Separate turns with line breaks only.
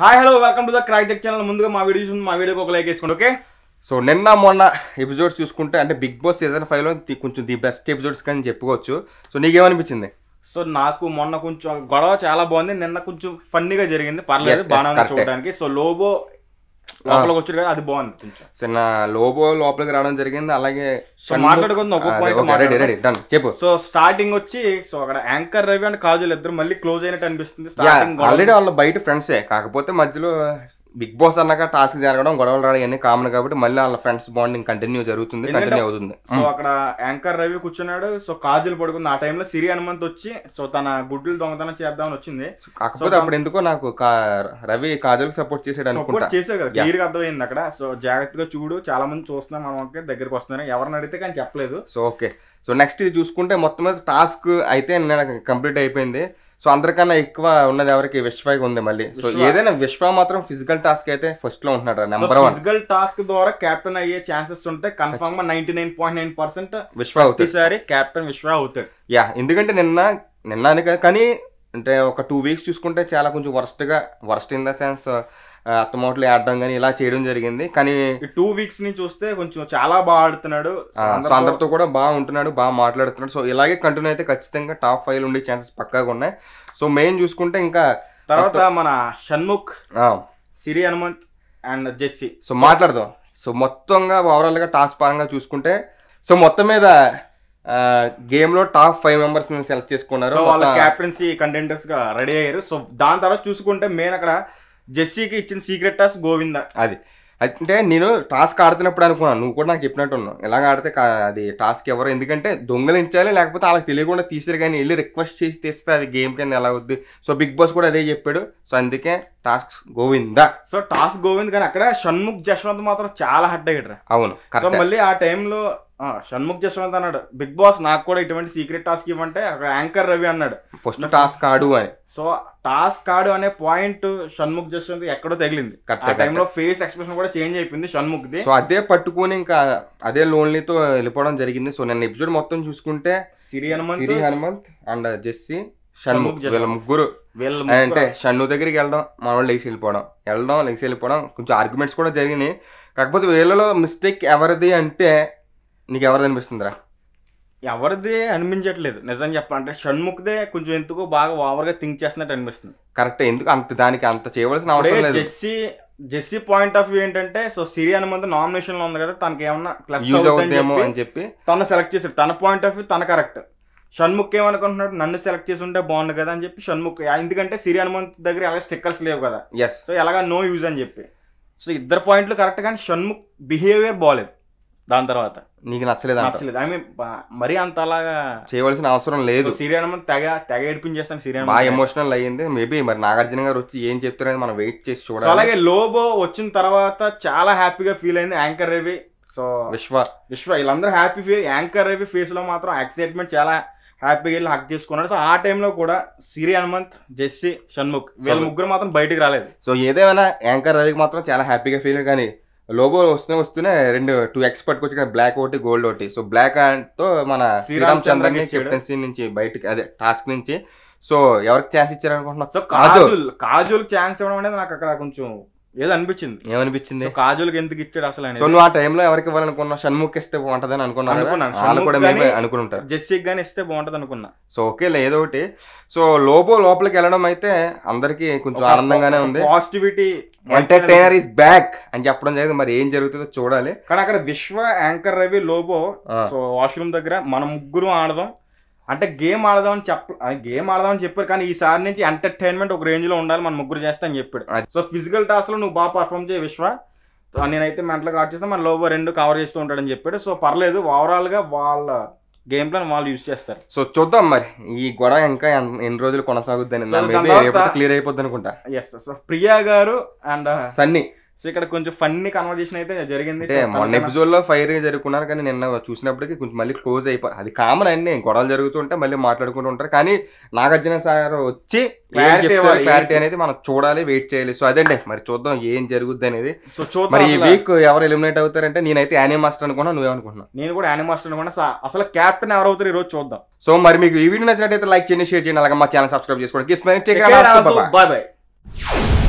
hi hello welcome to the crack jack channel ముందుగా మా video చూసి మా వీడియోకి ఒక లైక్ వేసుకోండి ఓకే సో నిన్న మొన్న ఎపిసోడ్స్ చూసుకుంటే అంటే బిగ్ బాస్ సీజన్ ఫైవ్లో కొంచెం ది బెస్ట్ ఎపిసోడ్స్ కానీ చెప్పుకోవచ్చు సో నీకేమనిపించింది సో నాకు మొన్న కొంచెం గొడవ చాలా బాగుంది నిన్న కొంచెం ఫన్నీగా జరిగింది పర్లేదు బాగా చూడడానికి సో లోబో లోపలికి వచ్చాడు కదా అది బాగుంది కొంచెం చిన్న లోబో లోపలికి రావడం జరిగింది అలాగే సో మాట్లాడుకుందాం ఒక్కొక్క పాయింట్ చెప్పు సో స్టార్టింగ్ వచ్చి సో అక్కడ యాంకర్ రవి అండ్ కాజులు ఇద్దరు మళ్ళీ క్లోజ్ అయినట్టు అనిపిస్తుంది స్టార్టింగ్ ఆల్రెడీ వాళ్ళ బయట ఫ్రెండ్సే కాకపోతే మధ్యలో బిగ్ బాస్ అన్నాక టాస్క్ జరగడం గొడవలు రావడం అన్ని కామన్ కాబట్టి మళ్ళీ వాళ్ళ ఫ్రెండ్స్ బాండింగ్ కంటిన్యూ జరుగుతుంది కంటిన్యూ అవుతుంది సో అక్కడ యాంకర్ రవి కూర్చున్నాడు సో కాజల్ పడుకుంది ఆ టైంలో సిరి హనుమంత్ వచ్చి సో తన గుడ్లు దొంగతనం చేద్దామని వచ్చింది కాకపోతే అప్పుడు ఎందుకో నాకు రవి కాజల్ సపోర్ట్ చేసాడు అనుకుంటా చేశాడు కదా క్లియర్ గా అర్థమైంది అక్కడ సో జాగ్రత్తగా చూడు చాలా మంది చూస్తున్నాం ఒకే దగ్గరికి వస్తున్నారు ఎవరిని అడిగితే కానీ చెప్పలేదు సో ఓకే సో నెక్స్ట్ ఇది చూసుకుంటే మొత్తం మీద టాస్క్ అయితే కంప్లీట్ అయిపోయింది సో అందరికన్నా ఎక్కువ ఉన్నది ఎవరికి విశ్వకి ఉంది మళ్ళీ సో ఏదైనా విశ్వ మాత్రం ఫిజికల్ టాస్క్ అయితే ఫస్ట్ లో ఉంటున్నాడు నెంబర్ వన్ ఫిజికల్ టాస్క్ ద్వారా కెప్టెన్ అయ్యే ఛాన్సెస్ ఉంటే కన్ఫర్మ్ గా ninety nine point nine percent
Vishwa అవుతుంది
కెప్టెన్ విశ్వ అవుతాడు యా ఎందుకంటే నిన్న నిన్న కానీ అంటే ఒక టూ వీక్స్ చూసుకుంటే చాలా కొంచెం వర్స్ట్గా వర్స్ట్ ఇన్ ద సెన్స్ అత్తమోట్లు ఆడడం కానీ ఇలా చేయడం జరిగింది కానీ టూ వీక్స్ ని చూస్తే కొంచెం చాలా బాగా ఆడుతున్నాడు సో అందరితో కూడా బాగా ఉంటున్నాడు బాగా మాట్లాడుతున్నాడు సో ఇలాగే కంటిన్యూ అయితే ఖచ్చితంగా టాప్ ఫైవ్ ఉండే ఛాన్సెస్ పక్కాగా ఉన్నాయి సో మెయిన్ చూసుకుంటే ఇంకా తర్వాత మన షణ్ముఖ్ సిరి హనుమంత్ అండ్ జెస్సీ సో మాట్లాడదాం సో మొత్తంగా ఓవరాల్గా టాస్ పరంగా చూసుకుంటే సో మొత్తం మీద గేమ్ లో టాప్ ఫైవ్ మెంబర్స్ సెలెక్ట్ చేసుకున్నారు వాళ్ళ క్యాప్టెన్సీ కంటెంటర్స్ గా రెడీ అయ్యారు సో దాని తర్వాత చూసుకుంటే మెయిన్ అక్కడ జెస్సీకి ఇచ్చిన సీక్రెట్ టాస్క్ గోవింద అది అంటే నేను టాస్క్ ఆడుతున్నప్పుడు అనుకున్నాను నువ్వు కూడా నాకు చెప్పినట్టున్నావు ఎలాగ ఆడితే అది టాస్క్ ఎవరు ఎందుకంటే దొంగలించాలి లేకపోతే వాళ్ళకి తెలియకుండా తీసారు కానీ వెళ్ళి రిక్వెస్ట్ చేసి తీస్తే అది గేమ్ కింద ఎలా వద్దు సో బిగ్ బాస్ కూడా అదే చెప్పాడు సో అందుకే task Govinda so task Govind కానీ అక్కడ షణ్ముఖ్ జశ్వంత్ మాత్రం చాలా హట్ అయ్యాడు అవును సో మళ్ళీ ఆ టైంలో షణ్ముఖ్ జశ్వంత్ అన్నాడు బిగ్ బాస్ నాకు కూడా ఇటువంటి సీక్రెట్ టాస్క్ ఇవ్వంటే అక్కడ యాంకర్ రవి అన్నాడు ఫస్ట్ టాస్క్ ఆడు అని సో టాస్క్ ఆడు అనే పాయింట్ షణ్ముఖ్ జశ్వంత్ ఎక్కడో తగిలింది టైంలో ఫేస్ ఎక్స్ప్రెషన్ కూడా చేంజ్ అయిపోయింది షణ్ముఖ్ది సో అదే పట్టుకుని ఇంకా అదే లోన్లీతో వెళ్ళిపోవడం జరిగింది సో నేను ఎపిసోడ్ మొత్తం చూసుకుంటే సిరి హనుమంత్ సిరి హనుమంత్ అండ్ జెస్సీ షణ్ముఖ్ వీళ్ళ ముగ్గురు అంటే షన్ను దగ్గరికి వెళ్ళడం మన వాళ్ళు లెగ్స్ వెళ్ళిపోవడం వెళ్ళడం లెగ్స్ వెళ్ళిపోవడం కొంచెం ఆర్గ్యుమెంట్స్ కూడా జరిగినాయి కాకపోతే వీళ్ళలో మిస్టేక్ ఎవరిది అంటే నీకు ఎవరు అనిపిస్తుందిరా ఎవరిది అనిపించట్లేదు నిజం చెప్పాలంటే షణ్ముఖదే కొంచెం ఎందుకో బాగా ఓవర్గా థింక్ చేస్తున్నట్టు అనిపిస్తుంది కరెక్ట్ ఎందుకు అంత దానికి అంత చేయవలసిన అవసరం లేదు Jessie Jessie point of view ఏంటంటే సో సిరి అనమంత నామినేషన్ లో ఉంది కదా తనకి ఏమన్నా ప్లస్ యూజ్ అవుతుందేమో అని చెప్పి తను సెలెక్ట్ చేసి తన పాయింట్ ఆఫ్ వ్యూ తన కరెక్ట్ షణ్ముఖ్ ఏమనుకుంటున్నాడు నన్ను సెలెక్ట్ చేసి ఉంటే బాగుండు కదా అని చెప్పి షణ్ముఖ్ ఎందుకంటే సిరి హనుమంత్ దగ్గర ఎలా స్టిక్కర్స్ లేవు కదా ఎస్ సో ఎలాగా నో యూజ్ అని చెప్పి సో ఇద్దరు పాయింట్లు కరెక్ట్ కానీ షణ్ముఖ్ బిహేవియర్ బాగాలేదు దాని తర్వాత నీకు నచ్చలేదు నచ్చలేదు ఐ మీన్ మరీ అంత అలాగా చేయవలసిన అవసరం లేదు సీరియల్ తెగ తెగ ఏడిపించేస్తాను సీరియల్ బాగా ఎమోషనల్ అయ్యింది మేబీ మరి నాగార్జున గారు వచ్చి ఏం చెప్తారనేది మనం వెయిట్ చేసి చూడాలి అలాగే లోబో వచ్చిన తర్వాత చాలా హ్యాపీగా ఫీల్ అయింది యాంకర్ రవి సో విశ్వ విశ్వ వీళ్ళందరూ happy feel anchor Ravi face లో మాత్రం ఎక్సైట్మెంట్ చాలా హ్యాపీగా వెళ్ళి హక్ చేసుకున్నాడు సో ఆ టైంలో కూడా సిరి హనుమంత్ జెస్సీ షణ్ముఖ్ వీళ్ళ ముగ్గురు మాత్రం బయటకు రాలేదు సో ఏదేమైనా యాంకర్ రవికి మాత్రం చాలా హ్యాపీగా ఫీల్ కానీ లోగో వస్తూనే వస్తూనే రెండు టూ ఎక్స్ పట్టుకొచ్చి బ్లాక్ ఒకటి గోల్డ్ ఒకటి సో బ్లాక్ తో మన శ్రీరామ్ చంద్ర కెప్టెన్సీ నుంచి బయటకి అదే టాస్క్ నుంచి సో ఎవరికి ఛాన్స్ ఇచ్చారనుకుంటున్నా సో కాజుల్ కాజుల్ ఛాన్స్ ఇవ్వడం అనేది నాకు అక్కడ కొంచెం ఏదో అనిపించింది ఏమనిపించింది కాజులకు ఎందుకు ఇచ్చాడు అసలు సో నువ్వు ఆ టైంలో ఎవరికి ఇవ్వాలనుకున్నా షణ్ముఖ్ ఇస్తే బాగుంటది అని అనుకున్నాను కూడా అనుకుంటారు గానీ ఇస్తే బాగుంటది అనుకున్నా సో ఓకే లేదో ఒకటి సో లోబో లోపలికి వెళ్ళడం అయితే అందరికి కొంచెం ఆనందంగానే ఉంది పాజిటివిటీ ఎంటర్టైనర్ ఇస్ బ్యాక్ అని చెప్పడం జరిగింది మరి ఏం జరుగుతుందో చూడాలి కానీ అక్కడ Vishwa anchor Ravi Lobo so washroom దగ్గర మన ముగ్గురు ఆడదాం అంటే గేమ్ ఆడదామని చెప్ప గేమ్ ఆడదామని చెప్పారు కానీ ఈసారి నుంచి ఎంటర్టైన్మెంట్ ఒక రేంజ్లో ఉండాలి మన ముగ్గురు చేస్తా అని చెప్పాడు సో ఫిజికల్ టాస్క్లో నువ్వు బాగా పర్ఫామ్ చేయ విశ్వ నేనైతే మెంటల్ గాడ్ చేస్తే మన లోబో రెండు కవర్ చేస్తూ ఉంటాడని చెప్పాడు సో పర్లేదు ఓవరాల్గా వాళ్ళ గేమ్ ప్లాన్ వాళ్ళు యూజ్ చేస్తారు సో చూద్దాం మరి ఈ గొడవ ఇంకా ఎన్ని రోజులు కొనసాగుద్దని క్లియర్ అయిపోద్ది అనుకుంటా ఎస్ ప్రియా గారు అండ్ సన్నీ సో ఇక్కడ కొంచెం ఫన్నీ కన్వర్జేషన్ అయితే జరిగింది మొన్న ఎపిసోడ్ లో ఫైర్ జరుగుతున్నారు కానీ నిన్న చూసినప్పటికీ కొంచెం మళ్ళీ క్లోజ్ అయిపోయి అది కామన్ అన్ని గొడవలు జరుగుతుంటే మళ్ళీ మాట్లాడుకుంటూ ఉంటారు కానీ నాగార్జున సార్ వచ్చి క్లారిటీ అనేది మనం చూడాలి వెయిట్ చేయాలి సో అదండి మరి చూద్దాం ఏం జరుగుద్ది అనేది సో చూద్దాం మరి ఈ వీక్ ఎవరు ఎలిమినేట్ అవుతారంటే నేనైతే యానీ మాస్టర్ అనుకున్నా నువ్వేమనుకుంటున్నావు నేను కూడా యానీ మాస్టర్ అనుకున్నా అసలు క్యాప్టెన్ ఎవరవుతారు ఈ రోజు చూద్దాం సో మరి మీకు ఈ వీడియో నచ్చినట్టయితే లైక్ చేయండి షేర్ చేయండి అలాగే మా ఛానల్ సబ్స్క్రైబ్ చేసుకోండి బాయ్ బాయ్